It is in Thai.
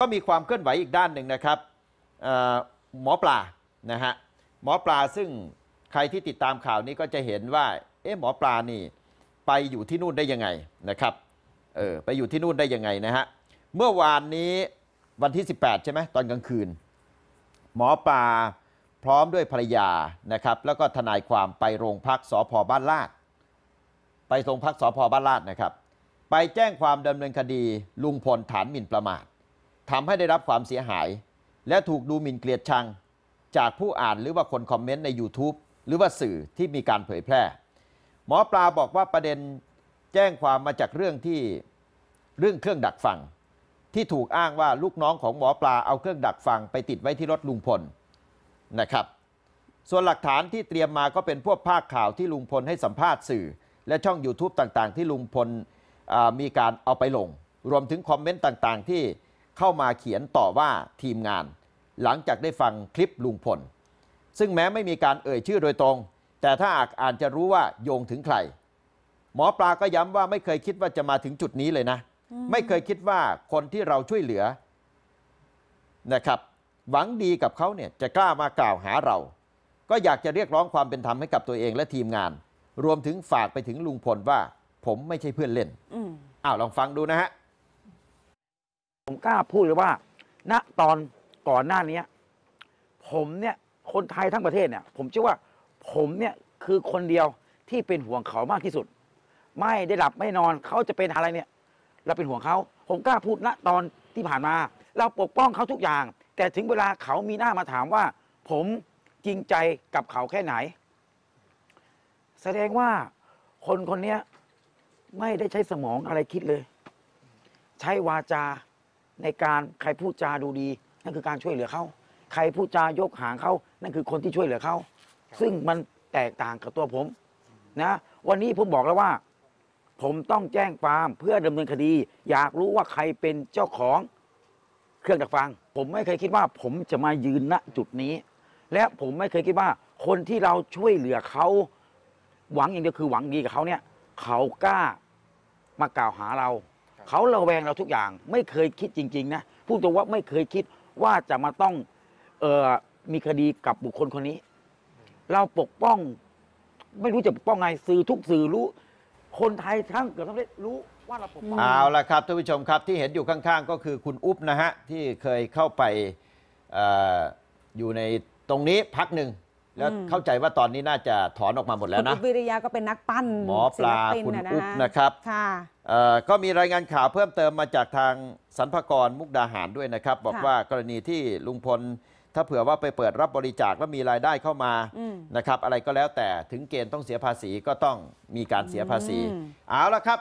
ก็มีความเคลื่อนไหวอีกด้านหนึ่งนะครับหมอปลานะฮะหมอปลาซึ่งใครที่ติดตามข่าวนี้ก็จะเห็นว่าเออหมอปลานี่ ไปอยู่ที่นู่นได้ยังไงนะครับเออไปอยู่ที่นู่นได้ยังไงนะฮะเมื่อวานนี้วันที่ 18ใช่ไหมตอนกลางคืน หมอปลาพร้อมด้วยภรรยานะครับ แล้วก็ทนายความไปโรงพักสพบ้านลาดไปโรงพักสพบ้านลาดนะครับไปแจ้งความดำเนินคดีลุงพลฐานหมิ่นประมาททำให้ได้รับความเสียหาย และถูกดูหมิ่นเกลียดชังจากผู้อ่านหรือว่าคนคอมเมนต์ใน YouTube หรือว่าสื่อที่มีการเผยแพร่ หมอปลาบอกว่าประเด็นแจ้งความมาจากเรื่องที่เรื่องเครื่องดักฟัง ที่ถูกอ้างว่าลูกน้องของหมอปลาเอาเครื่องดักฟังไปติดไว้ที่รถลุงพลนะครับส่วนหลักฐานที่เตรียมมาก็เป็นพวกภาคข่าวที่ลุงพลให้สัมภาษณ์สื่อ และช่อง YouTube ต่างๆ ที่ลุงพลมีการเอาไปลง รวมถึงคอมเมนต์ต่างๆที่เข้ามาเขียนต่อว่าทีมงาน หลังจากได้ฟังคลิปลุงพลซึ่งแม้ไม่มีการเอ่ยชื่อโดยตรง แต่ถ้าอานอ่านจะรู้ว่าโยงถึงใคร หมอปลาก็ย้ำว่า ไม่เคยคิดว่าจะมาถึงจุดนี้เลยนะ ไม่เคยคิดว่าคนที่เราช่วยเหลือนะครับ หวังดีกับเขาเนี่ย จะกล้ามากล่าวหาเรา ก็อยากจะเรียกร้องความเป็นธรรมให้กับตัวเองและทีมงาน รวมถึงฝากไปถึงลุงพลว่า ผมไม่ใช่เพื่อนเล่นอ้าวลองฟังดูนะฮะผมกล้าพูดเลยว่า ณตอนก่อนหน้านี้ผมเนี่ยคนไทยทั้งประเทศเนี่ย ผมเชื่อว่าผมเนี่ยคือคนเดียวที่เป็นห่วงเขามากที่สุด ไม่ได้หลับไม่นอนเขาจะเป็นอะไรเนี่ย เราเป็นห่วงเขา ผมกล้าพูดณตอนที่ผ่านมา เราปกป้องเขาทุกอย่าง แต่ถึงเวลาเขามีหน้ามาถามว่า ผมจริงใจกับเขาแค่ไหน แสดงว่าคนคนนี้ไม่ได้ใช้สมองอะไรคิดเลย ใช้วาจาในการใครพูดจาดูดีนั่นคือการช่วยเหลือเขาใครพูดจายกหางเขานั่นคือคนที่ช่วยเหลือเขาซึ่งมันแตกต่างกับตัวผมนะวันนี้ผมบอกแล้วว่า ผมต้องแจ้งความเพื่อดำเนินคดี อยากรู้ว่าใครเป็นเจ้าของเครื่องดักฟัง ผมไม่เคยคิดว่าผมจะมายืนณจุดนี้ และผมไม่เคยคิดว่า คนที่เราช่วยเหลือเขาหวังอย่างเดียวคือหวังดีกับเขาเนี่ยเขากล้ามากล่าวหาเราเขาระแวงเราทุกอย่างไม่เคยคิดจริงๆนะพูดตรงว่าไม่เคยคิดว่าจะมาต้อง เออมีคดีกับบุคคลคนนี้เราปกป้อง ไม่รู้จะปกป้องไงสื่อทุกสื่อรู้คนไทยทั้งเกือบทั้งประเทศรู้ว่าเราปกป้องเอาละครับท่านผู้ชมครับ ที่เห็นอยู่ข้างๆก็คือคุณอุ๊บนะฮะ ที่เคยเข้าไปเอออยู่ในตรงนี้พักหนึ่งแล้วเข้าใจว่าตอนนี้น่าจะถอนออกมาหมดแล้วนะคุณบวิริยาก็เป็นนักปั้นหมอปลาคุณอุ๊บนะครับค่ะก็มีรายงานข่าวเพิ่มเติมมาจากทางสรรพากรมุกดาหารด้วยนะครับ บอกว่ากรณีที่ลุงพลถ้าเผื่อว่าไปเปิดรับบริจาคแล้วมีรายได้เข้ามานะครับ อะไรก็แล้วแต่ถึงเกณฑ์ต้องเสียภาษีก็ต้องมีการเสียภาษี เอาละครับ